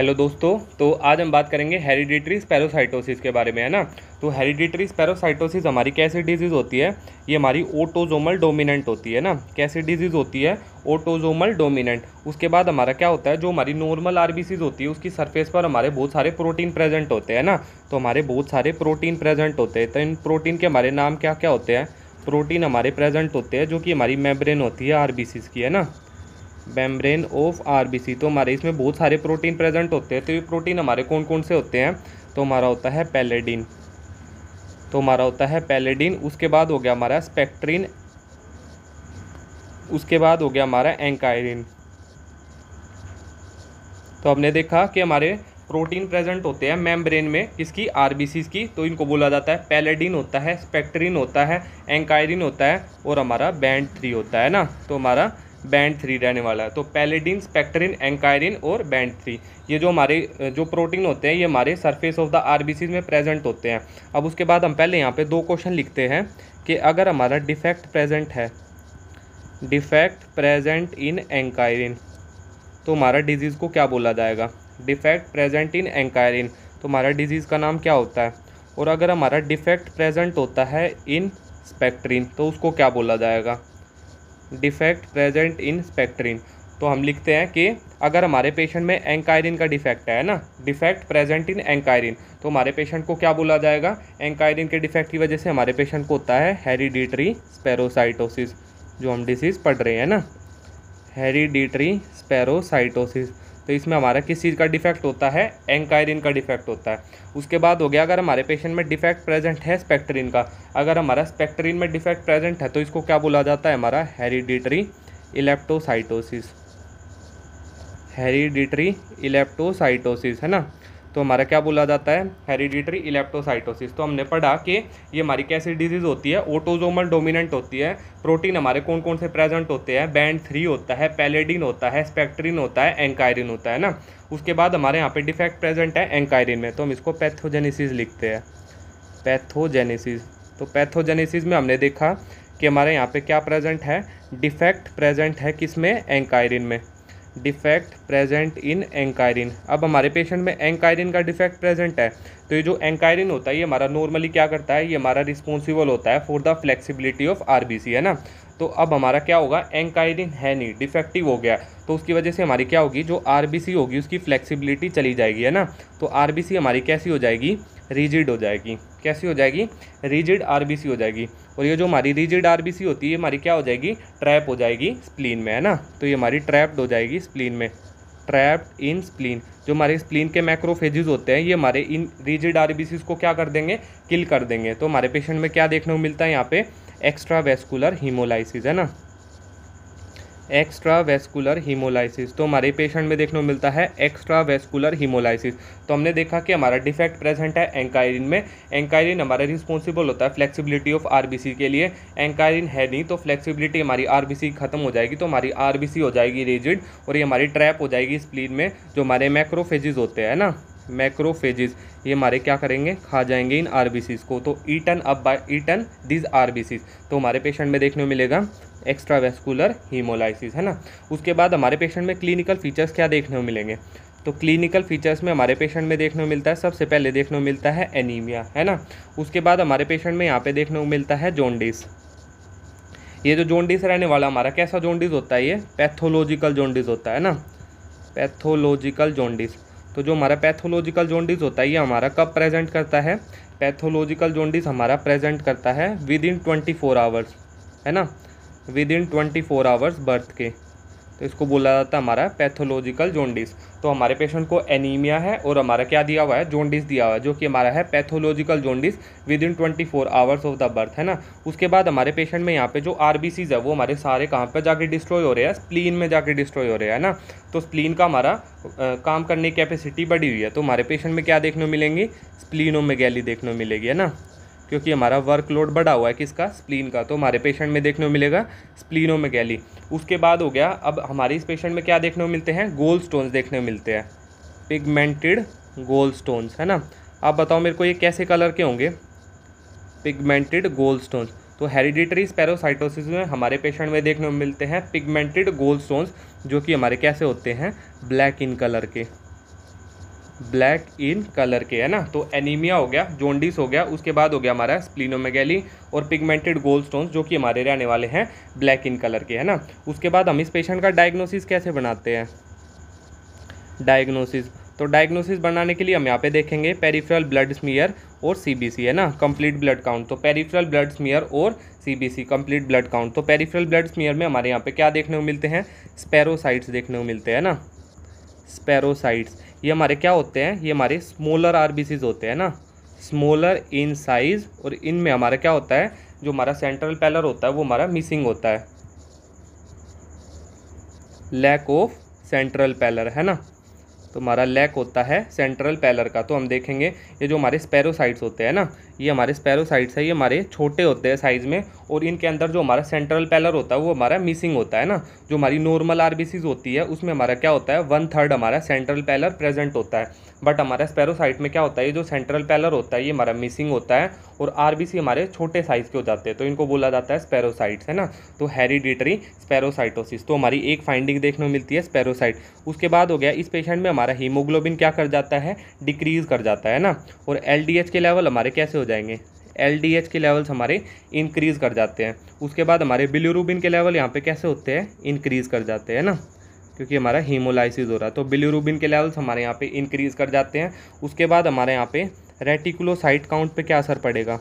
hello दोस्तों तो आज हम बात करेंगे हेरिडिटरी स्पेरोसाइटोसिस के बारे में है ना तो हेरिडिटरी स्पेरोसाइटोसिस हमारी कैसी डिजीज़ होती है ये हमारी ओटोजोमल डोमिनेंट होती है ना कैसी डिजीज़ होती है ओटोजोमल डोमिनेंट उसके बाद हमारा क्या होता है जो हमारी नॉर्मल आर होती है उसकी सरफेस पर हमारे बहुत सारे प्रोटीन प्रेजेंट होते हैं ना तो हमारे बहुत सारे प्रोटीन प्रेजेंट होते हैं तो इन प्रोटीन के हमारे नाम क्या क्या होते हैं प्रोटीन हमारे प्रेजेंट होते हैं जो कि हमारी मेम्ब्रेन होती है आर की है ना मेम्ब्रेन ऑफ आरबीसी तो हमारे इसमें बहुत सारे प्रोटीन प्रेजेंट होते हैं तो ये प्रोटीन हमारे कौन कौन से होते हैं तो हमारा होता है पैलेडिन तो हमारा होता है पैलेडिन उसके बाद हो गया हमारा स्पेक्ट्रिन उसके बाद हो गया हमारा एंकायरिन तो हमने देखा कि हमारे प्रोटीन प्रेजेंट होते हैं मेम्ब्रेन में किसकी आरबीसी की तो इनको बोला जाता है पैलेडिन होता है स्पेक्ट्रिन होता है एंकायरिन होता है और हमारा बैंड थ्री होता है ना तो हमारा बैंड थ्री रहने वाला है तो पैलेडिन स्पेक्टरिन एंकायरिन और बैंड थ्री ये जो हमारे जो प्रोटीन होते हैं ये हमारे सरफेस ऑफ द आर में प्रेजेंट होते हैं अब उसके बाद हम पहले यहाँ पर दो क्वेश्चन लिखते हैं कि अगर हमारा डिफेक्ट प्रेजेंट है डिफेक्ट प्रेजेंट इन एंकायरिन तो हमारा डिजीज़ को क्या बोला जाएगा डिफेक्ट प्रेजेंट इन एंकायरिन तो हमारा डिजीज़ का नाम क्या होता है और अगर हमारा डिफेक्ट प्रेजेंट होता है इन स्पेक्ट्रिन तो उसको क्या बोला जाएगा डिफेक्ट प्रेजेंट इन स्पेक्ट्रिन तो हम लिखते हैं कि अगर हमारे पेशेंट में एंकायरिन का डिफेक्ट है ना डिफेक्ट प्रेजेंट इन एंकायरिन तो हमारे पेशेंट को क्या बोला जाएगा एंकायरिन के डिफेक्ट की वजह से हमारे पेशेंट को होता है हेरीडिटरी स्पेरोसाइटोसिस जो हम डिसीज़ पढ़ रहे हैं ना हेरीडिटरी स्पेरोसाइटोसिस तो इसमें हमारा किस चीज़ का डिफेक्ट होता है एंकायरिन का डिफेक्ट होता है उसके बाद हो गया अगर हमारे पेशेंट में डिफेक्ट प्रेजेंट है स्पेक्ट्रिन का अगर हमारा स्पेक्ट्रीन में डिफेक्ट प्रेजेंट है तो इसको क्या बोला जाता है हमारा हेरीडिटरी इलेप्टोसाइटोसिस हेरीडिटरी इलेप्टोसाइटोसिस है ना तो हमारा क्या बोला जाता है हेरिडिटरी इलेप्टोसाइटोसिस तो हमने पढ़ा कि ये हमारी कैसी डिजीज़ होती है ऑटोजोमल डोमिनेंट होती है प्रोटीन हमारे कौन कौन से प्रेजेंट होते हैं बैंड थ्री होता है पैलेडिन होता है स्पेक्ट्रिन होता है एंकायरिन होता है ना उसके बाद हमारे यहाँ पे डिफेक्ट प्रेजेंट है एंकायरिन में तो हम इसको पैथोजेनेसिस लिखते हैं पैथोजेनेसिस तो पैथोजेनेसिस में हमने देखा कि हमारे यहाँ पे क्या प्रेजेंट है डिफेक्ट प्रेजेंट है किस में एंकायरिन में डिफेक्ट प्रेजेंट इन एंकायरिन अब हमारे पेशेंट में एंकायरिन का डिफेक्ट प्रेजेंट है तो ये जो एंकायरिन होता है ये हमारा नॉर्मली क्या करता है ये हमारा रिस्पॉन्सिबल होता है for the flexibility of RBC है ना तो अब हमारा क्या होगा एंकायरिन है नहीं डिफेक्टिव हो गया तो उसकी वजह से हमारी क्या होगी जो आर होगी उसकी फ्लेक्सिबिलिटी चली जाएगी है ना तो आर हमारी कैसी हो जाएगी रिजिड हो जाएगी कैसी हो जाएगी रिजिड आरबीसी हो जाएगी और ये जो हमारी रिजिड आरबीसी होती है हमारी क्या हो जाएगी ट्रैप हो जाएगी स्प्लीन में है ना तो ये हमारी ट्रैप्ड हो जाएगी स्प्लीन में ट्रैप्ड इन स्प्लीन जो हमारे स्प्लीन के मैक्रोफेजेस होते हैं ये हमारे इन रिजिड आरबीसीज को क्या कर देंगे किल कर देंगे तो हमारे पेशेंट में क्या देखने को मिलता है यहाँ पे एक्स्ट्रा वेस्कुलर हीमोलाइसिस है ना एक्स्ट्रा वेस्कुलर हीमोलाइसिस तो हमारे पेशेंट में देखने को मिलता है एक्स्ट्रा वेस्कुलर हीमोलाइसिस तो हमने देखा कि हमारा डिफेक्ट प्रेजेंट है एंकायरिन में एंकायरिन हमारा रिस्पॉन्सिबल होता है फ्लेक्सिबिलिटी ऑफ आरबीसी के लिए एंकायरिन है नहीं तो फ्लेक्सिबिलिटी हमारी आरबीसी खत्म हो जाएगी तो हमारी आरबीसी हो जाएगी रिजिड और ये हमारी ट्रैप हो जाएगी स्प्लीन में जो हमारे मैक्रोफेजिज होते हैं ना मैक्रोफेजेस ये हमारे क्या करेंगे खा जाएंगे इन आर को तो eaten up by eaten these R तो हमारे पेशेंट में देखने को मिलेगा एक्स्ट्रा वेस्कुलर हीमोलाइसिस है ना उसके बाद हमारे पेशेंट में क्लिनिकल फीचर्स क्या देखने को मिलेंगे तो क्लिनिकल फीचर्स में हमारे पेशेंट में देखने को मिलता है सबसे पहले देखने को मिलता है एनीमिया है ना उसके बाद हमारे पेशेंट में यहाँ पे देखने को मिलता है जोंडिस ये जो जोंडिस रहने वाला हमारा कैसा जोंडिस होता है ये पैथोलॉजिकल जोंडिस होता है ना पैथोलॉजिकल जोंडिस तो जो हमारा पैथोलॉजिकल जोंडिस होता है ये हमारा कब प्रेजेंट करता है पैथोलॉजिकल जोंडिस हमारा प्रेजेंट करता है within twenty four hours है ना within twenty four hours birth के तो इसको बोला जाता है हमारा पैथोलॉजिकल जोंडिस तो हमारे पेशेंट को एनीमिया है और हमारा क्या दिया हुआ है जोंडिस दिया हुआ है जो कि हमारा है pathological jaundice within twenty four hours of the birth है ना उसके बाद हमारे पेशेंट में यहाँ पे जो आर है वो हमारे सारे कहाँ पर जाकर डिस्ट्रॉय हो रहे हैं स्प्लीन में जाकर डिस्ट्रॉय हो रहे हैं ना तो स्प्लीन का हमारा काम करने की कैपेसिटी बढ़ी हुई है तो हमारे पेशेंट में क्या देखने मिलेंगी गैली देखने मिलेगी है ना क्योंकि हमारा वर्कलोड बढ़ा हुआ है किसका स्प्लीन का तो हमारे पेशेंट में देखने को मिलेगा स्प्लीनों में गैली उसके बाद हो गया अब हमारे इस पेशेंट में क्या देखने को मिलते हैं गोल स्टोन्स देखने को मिलते हैं पिगमेंटेड गोल स्टोन्स है ना आप बताओ मेरे को ये कैसे कलर के होंगे पिगमेंटेड गोल स्टोन्स तो हेरिडिटरी स्पेरोसाइटोसिस में हमारे पेशेंट में देखने को मिलते हैं पिगमेंटेड गोल स्टोन्स जो कि हमारे कैसे होते हैं ब्लैक इन कलर के ब्लैक इन कलर के है ना तो एनीमिया हो गया जोंडिस हो गया उसके बाद हो गया हमारा स्प्लिनोमेगैली और पिगमेंटेड गोल्ड स्टोन्स जो कि हमारे रहने वाले हैं ब्लैक इन कलर के है ना उसके बाद हम इस पेशेंट का डायग्नोसिस कैसे बनाते हैं डायग्नोसिस तो डायग्नोसिस बनाने के लिए हम यहाँ पे देखेंगे पेरिफेरल ब्लड स्मीयर और सीबीसी है ना कंप्लीट ब्लड काउंट तो पेरिफेरल ब्लड स्मीयर और सीबीसी कंप्लीट ब्लड काउंट तो पेरिफेरल ब्लड स्मीयर में हमारे यहाँ पे क्या देखने को मिलते हैं स्पेरोसाइट्स देखने को मिलते हैं ना स्पेरोसाइट्स ये हमारे क्या होते हैं ये हमारे स्मॉलर आर होते हैं ना स्मॉलर इन साइज और इनमें हमारा क्या होता है जो हमारा सेंट्रल पैलर होता है वो हमारा मिसिंग होता है लैक ऑफ सेंट्रल पैलर है ना तो हमारा लैक होता है सेंट्रल पैलर का तो हम देखेंगे ये जो हमारे स्पेरोसाइट्स होते हैं ना ये हमारे साइड्स है ये हमारे छोटे होते हैं साइज़ में और इनके अंदर जो हमारा सेंट्रल पैलर होता है वो हमारा मिसिंग होता है ना जो हमारी नॉर्मल आर होती है उसमें हमारा क्या होता है वन थर्ड हमारा सेंट्रल पैलर प्रेजेंट होता है बट हमारा साइड में क्या होता है ये जो सेंट्रल पैलर होता है ये हमारा मिसिंग होता है और आर हमारे छोटे साइज़ के हो जाते हैं तो इनको बोला जाता है स्पैरोसाइट्स है ना तो हेरीडिटरी स्पैरोसाइटोसिस तो हमारी एक फाइंडिंग देखने को मिलती है स्पैरोसाइट उसके बाद हो गया इस पेशेंट में हमारा हीमोग्लोबिन क्या कर जाता है डिक्रीज़ कर जाता है ना और एल के लेवल हमारे कैसे हो जाएंगे एल के लेवल्स हमारे इंक्रीज़ कर जाते हैं उसके बाद हमारे बिल्यूरूबिन के लेवल यहाँ पे कैसे होते हैं इंक्रीज़ कर जाते हैं ना क्योंकि हमारा हीमोलाइसिस हो रहा है तो बिल्यूरूबिन के लेवल्स हमारे यहाँ पे इंक्रीज़ कर जाते हैं उसके बाद हमारे यहाँ पे रेटिकुलोसाइट काउंट पे क्या असर पड़ेगा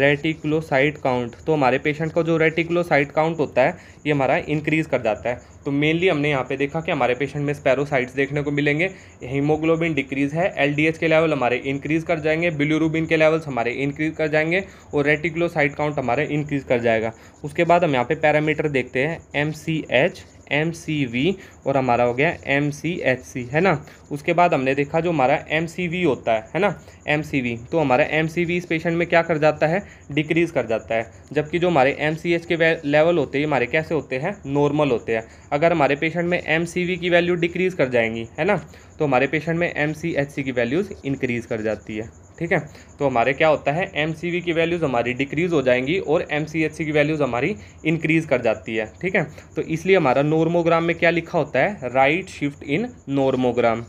रेटिकुलोसाइट काउंट तो हमारे पेशेंट का जो रेटिकुलोसाइट काउंट होता है ये हमारा इंक्रीज़ कर जाता है तो मेनली हमने यहाँ पे देखा कि हमारे पेशेंट में स्पैरोसाइट्स देखने को मिलेंगे हीमोग्लोबिन डिक्रीज़ है एलडीएच के लेवल हमारे इंक्रीज़ कर जाएंगे बिल्यूरूबिन के लेवल्स हमारे इंक्रीज़ कर जाएंगे और रेटिकुलोसाइट काउंट हमारे इंक्रीज़ कर जाएगा उसके बाद हम यहाँ पे पैरामीटर देखते हैं M C H M C V और हमारा हो गया एम सी एच सी है ना उसके बाद हमने देखा जो हमारा एम सी वी होता है है ना एम सी वी तो हमारा एम सी वी इस पेशेंट में क्या कर जाता है डिक्रीज़ कर जाता है जबकि जो हमारे एम सी एच के लेवल होते हैं हमारे कैसे होते हैं नॉर्मल होते हैं अगर हमारे पेशेंट में एम सी वी की वैल्यू डिक्रीज़ कर जाएंगी है ना तो हमारे पेशेंट में एम सी एच सी की वैल्यूज़ इंक्रीज़ कर जाती है ठीक है तो हमारे क्या होता है एम की वैल्यूज़ हमारी डिक्रीज़ हो जाएंगी और एम की वैल्यूज़ हमारी इंक्रीज़ कर जाती है ठीक है तो इसलिए हमारा नॉर्मोग्राम में क्या लिखा होता है right shift in normogram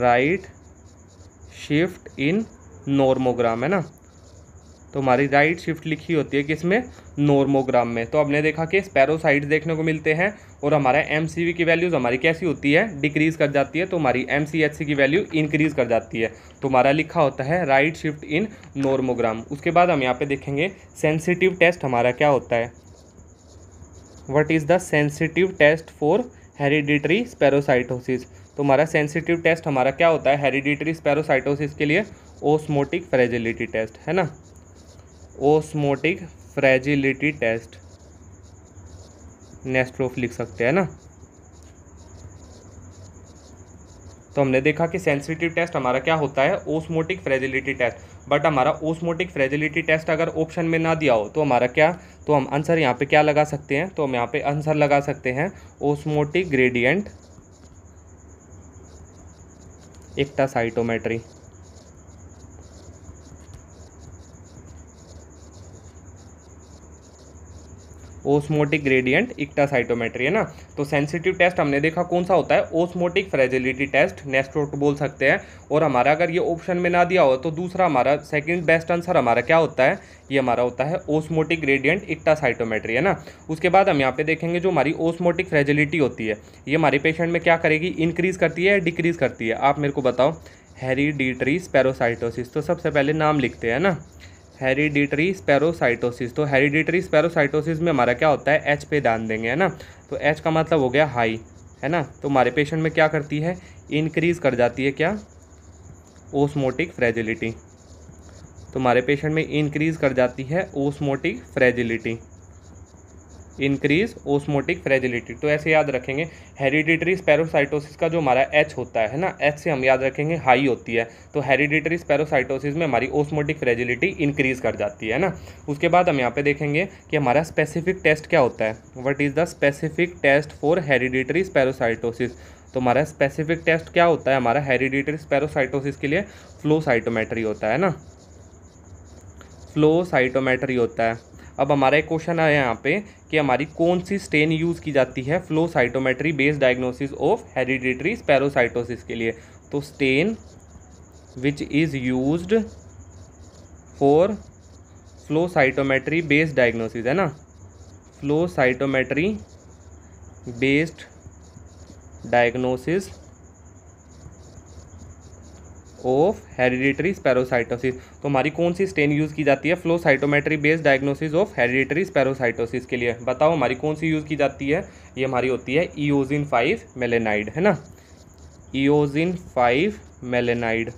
right shift in normogram है ना तो हमारी राइट शिफ्ट लिखी होती है किसमें नॉर्मोग्राम में तो हमने देखा कि स्पैरोसाइड्स देखने को मिलते हैं और हमारा एम की वैल्यूज़ हमारी कैसी होती है डिक्रीज़ कर जाती है तो हमारी एम की वैल्यू इंक्रीज़ कर जाती है तो हमारा लिखा होता है राइट शिफ्ट इन नॉर्मोग्राम उसके बाद हम यहाँ पे देखेंगे सेंसिटिव टेस्ट हमारा क्या होता है what is the sensitive test for hereditary spherocytosis तो हमारा सेंसिटिव टेस्ट हमारा क्या होता है हेरिडिटरी स्पेरोसाइटोसिस के लिए ओस्मोटिक फ्रेजिलिटी टेस्ट है ना ओस्मोटिक फ्रेजिलिटी टेस्ट नेस्ट लिख सकते हैं ना तो हमने देखा कि सेंसिटिव टेस्ट हमारा क्या होता है ओस्मोटिक फ्रेजिलिटी टेस्ट बट हमारा ओस्मोटिक फ्रेजिलिटी टेस्ट अगर ऑप्शन में ना दिया हो तो हमारा क्या तो हम आंसर यहाँ पे क्या लगा सकते हैं तो हम यहाँ पे आंसर लगा सकते हैं osmotic gradient ektacytometry osmotic gradient ektacytometry है ना तो सेंसिटिव टेस्ट हमने देखा कौन सा होता है ओस्मोटिक फ्रेजिलिटी टेस्ट नेस्ट्रोट बोल सकते हैं और हमारा अगर ये ऑप्शन में ना दिया हो तो दूसरा हमारा सेकेंड बेस्ट आंसर हमारा क्या होता है ये हमारा होता है ओस्मोटिक ग्रेडियंट इक्टा साइटोमेट्री है ना उसके बाद हम यहाँ पे देखेंगे जो हमारी ओस्मोटिक फ्रेजिलिटी होती है ये हमारे पेशेंट में क्या करेगी इंक्रीज़ करती है या डिक्रीज़ करती है आप मेरे को बताओ हेरीडिटरी स्पेरोसाइटोसिस तो सबसे पहले नाम लिखते हैं ना हेरिडिटरी स्पेरोसाइटोसिस तो हेरिडिटरी स्पेरोसाइटोसिस में हमारा क्या होता है एच पे ध्यान देंगे है ना तो एच का मतलब हो गया हाई है ना तो हमारे पेशेंट में क्या करती है इनक्रीज़ कर जाती है क्या ओस्मोटिक फ्रेजिलिटी तो हमारे पेशेंट में इंक्रीज़ कर जाती है osmotic fragility increase osmotic fragility तो ऐसे याद रखेंगे हेरिडिटरी स्पेरोसाइटोसिस का जो हमारा एच होता है ना एच से हम याद रखेंगे हाई होती है तो हेरिडिटरी स्पेरोसाइटोसिस में हमारी ओस्मोटिक फ्रेजिलिटी इंक्रीज कर जाती है ना उसके बाद हम यहाँ पे देखेंगे कि हमारा स्पेसिफिक टेस्ट क्या होता है what is the specific test for hereditary spherocytosis तो हमारा स्पेसिफिक टेस्ट क्या होता है हमारा हेरिडिटरी स्पेरोसाइटोसिस के लिए फ्लोसाइटोमेट्री होता है ना फ्लोसाइटोमेट्री होता है अब हमारा एक क्वेश्चन आया यहाँ पे कि हमारी कौन सी स्टेन यूज़ की जाती है flow cytometry based diagnosis of hereditary spherocytosis के लिए तो stain which is use for flow cytometry based diagnosis है ना flow cytometry based diagnosis of hereditary spherocytosis तो हमारी कौन सी स्टेन यूज़ की जाती है flow cytometry based diagnosis of hereditary spherocytosis के लिए बताओ हमारी कौन सी यूज़ की जाती है ये हमारी होती है ईओजिन फाइव मेलेनाइड है ना ईओजिन फाइव मेलेनाइड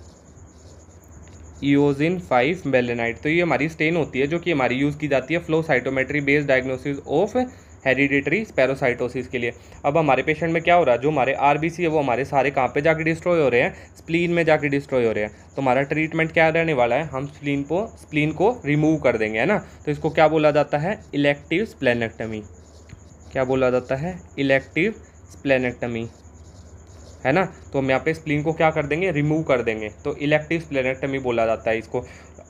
ईओजिन फाइव मेलेनाइड तो ये हमारी स्टेन होती है जो कि हमारी यूज़ की जाती है flow cytometry based diagnosis of hereditary spherocytosis के लिए अब हमारे पेशेंट में क्या हो रहा है जो हमारे आर है वो हमारे सारे कहाँ पर जाकर डिस्ट्रॉय हो रहे हैं स्प्लीन में जाकर डिस्ट्रॉय हो रहे हैं तो हमारा ट्रीटमेंट क्या रहने वाला है हम स्प्लीन को स्प्लीन को रिमूव कर देंगे है ना तो इसको क्या बोला जाता है इलेक्टिव स्प्लेनेक्टमी क्या बोला जाता है इलेक्टिव स्प्लेनेक्टमी है ना तो हम यहाँ पे स्प्लीन को क्या कर देंगे रिमूव कर देंगे तो इलेक्टिव स्प्लेनेक्टमी बोला जाता है इसको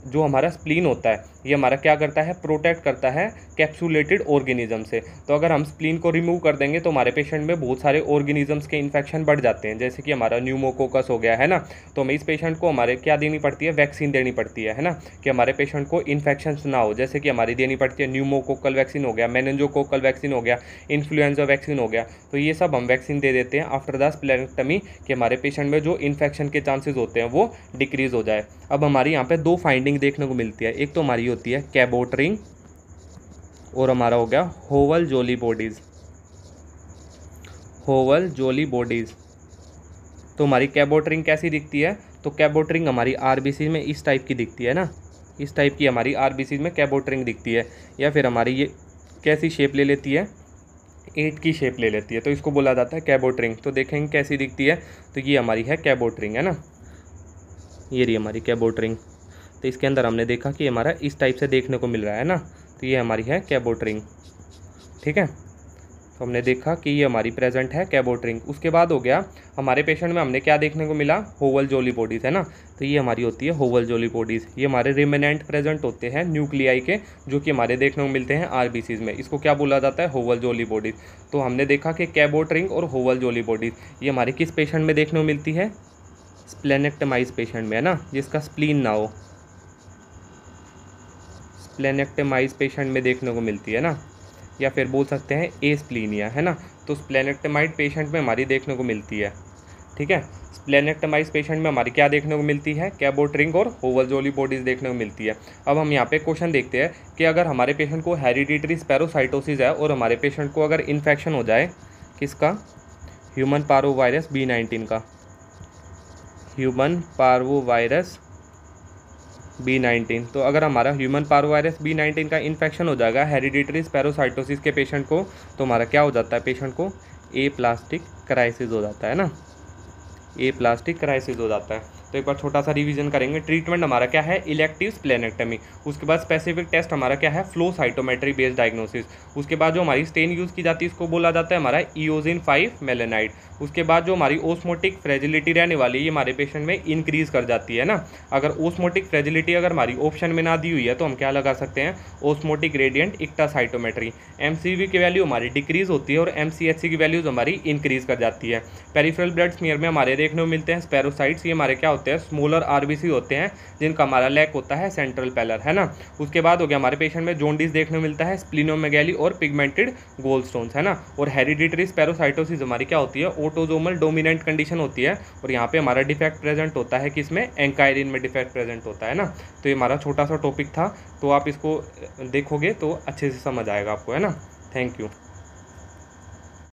जो हमारा स्प्लीन होता है ये हमारा क्या करता है प्रोटेक्ट करता है कैप्सूलेटेड ऑर्गेनिज्म से तो अगर हम स्प्लीन को रिमूव कर देंगे तो हमारे पेशेंट में बहुत सारे ऑर्गेनिजम्स के इन्फेक्शन बढ़ जाते हैं जैसे कि हमारा न्यूमोकोकस हो गया है ना तो हमें इस पेशेंट को हमारे क्या देनी पड़ती है वैक्सीन देनी पड़ती है है ना कि हमारे पेशेंट को इन्फेक्शन ना हो जैसे कि हमारी देनी पड़ती है न्यूमोकोकल वैक्सीन हो गया मैनजोकोकल वैक्सीन हो गया इन्फ्लुएंजा वैक्सीन हो गया तो ये सब हम वैक्सीन दे देते हैं आफ्टर द स्प्लेनेक्टमी कि हमारे पेशेंट में जो इन्फेक्शन के चांसेज होते हैं वो डिक्रीज़ हो जाए अब हमारे यहाँ पर दो फाइंडिंग रिंग देखने को मिलती है एक तो हमारी होती है कैबोट रिंग और हमारा हो गया होवल जोली बॉडीज़ होवल जोली बॉडीज़ तो हमारी कैबोट रिंग कैसी दिखती है तो कैबोट रिंग हमारी आर में इस टाइप की दिखती है ना इस टाइप की हमारी आर में कैबोट रिंग दिखती है या फिर हमारी ये कैसी शेप ले लेती है एट की शेप ले लेती है तो इसको बोला जाता है कैबोट रिंग तो देखेंगे कैसी दिखती है तो ये हमारी है कैबोट रिंग है ना ये रही हमारी कैबोट रिंग तो इसके अंदर हमने देखा कि हमारा इस टाइप से देखने को मिल रहा है ना तो ये हमारी है कैबोट रिंग ठीक है तो हमने देखा कि ये हमारी प्रेजेंट है कैबोट रिंग उसके बाद हो गया हमारे पेशेंट में हमने क्या देखने को मिला होवल जोली बॉडीज़ है ना तो ये हमारी होती है होवल जोली बॉडीज़ ये हमारे रिमेनेंट प्रेजेंट होते हैं न्यूक्लियाई के जो कि हमारे देखने को मिलते हैं आर में इसको क्या बोला जाता है होवल जोली बॉडीज़ तो हमने देखा कि कैबोट रिंग और होवल जोली बॉडीज़ ये हमारे किस पेशेंट में देखने को मिलती है स्प्लेनेक्टमाइज पेशेंट में है ना जिसका स्प्लीन ना हो स्प्लेनेक्टेमाइज पेशेंट में देखने को मिलती है ना या फिर बोल सकते हैं ए स्प्लीनिया है ना तो स्प्लेनेक्टेमाइड पेशेंट में हमारी देखने को मिलती है ठीक है स्प्लेनेक्टेमाइज पेशेंट में हमारी क्या देखने को मिलती है कैबोट्रिंग और होवलजोली बॉडीज़ देखने को मिलती है अब हम यहाँ पे क्वेश्चन देखते हैं कि अगर हमारे पेशेंट को हेरिडिटरी स्पेरोसाइटोसिस है और हमारे पेशेंट को अगर इन्फेक्शन हो जाए किसका human parvo virus B nineteen का human parvo virus B nineteen तो अगर हमारा human parvo virus B nineteen का इन्फेक्शन हो जाएगा हेरिडिटरी स्पेरोसाइटोसिस के पेशेंट को तो हमारा क्या हो जाता है पेशेंट को ए प्लास्टिक क्राइसिस हो जाता है ना ए प्लास्टिक क्राइसिस हो जाता है तो एक बार छोटा सा रिवीजन करेंगे ट्रीटमेंट हमारा क्या है इलेक्टिव स्प्लेनेक्टमी उसके बाद स्पेसिफिक टेस्ट हमारा क्या है फ्लो साइटोमेट्री बेस्ड डायग्नोसिस उसके बाद जो हमारी स्टेन यूज़ की जाती है इसको बोला जाता है हमारा ईओजिन फाइव मेलेनाइट उसके बाद जो हमारी ओस्मोटिक फ्रेजिलिटी रहने वाली है ये हमारे पेशेंट में इंक्रीज कर जाती है ना अगर ओस्मोटिक फ्रेजिलिटी अगर हमारी ऑप्शन में ना दी हुई है तो हम क्या लगा सकते हैं osmotic gradient ektacytometry M की वैल्यू हमारी डिक्रीज होती है और एम की वैल्यूज हमारी इंक्रीज कर जाती है पेरीफ्रल ब्लड स्मियर में हमारे देखने को मिलते हैं स्पेरोसाइट्स ये हमारे क्या होते हैं स्मोलर आरबीसी होते हैं जिनका हमारा लैक होता है सेंट्रल पैलर है ना उसके बाद हो गया हमारे पेशेंट में जोंडिस देखने मिलता है स्प्लिनोमेगैली और पिगमेंटेड गोल्ड स्टोन है ना और हेरिडिटरी स्पेरोसाइटोसिस हमारी क्या होती है ओटोजोमल डोमिनेंट कंडीशन होती है और यहाँ पर हमारा डिफेक्ट प्रेजेंट होता है कि इसमें एंकायरिन में डिफेक्ट प्रेजेंट होता है ना तो ये हमारा छोटा सा टॉपिक था तो आप इसको देखोगे तो अच्छे से समझ आएगा आपको है ना थैंक यू